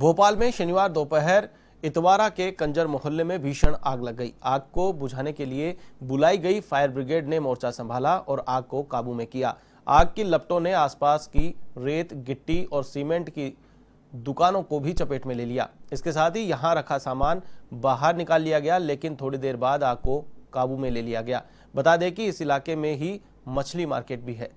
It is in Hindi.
भोपाल में शनिवार दोपहर इतवारा के कंजर मोहल्ले में भीषण आग लग गई आग को बुझाने के लिए बुलाई गई फायर ब्रिगेड ने मोर्चा संभाला और आग को काबू में किया आग की लपटों ने आसपास की रेत गिट्टी और सीमेंट की दुकानों को भी चपेट में ले लिया इसके साथ ही यहां रखा सामान बाहर निकाल लिया गया लेकिन थोड़ी देर बाद आग को काबू में ले लिया गया बता दें कि इस इलाके में ही मछली मार्केट भी है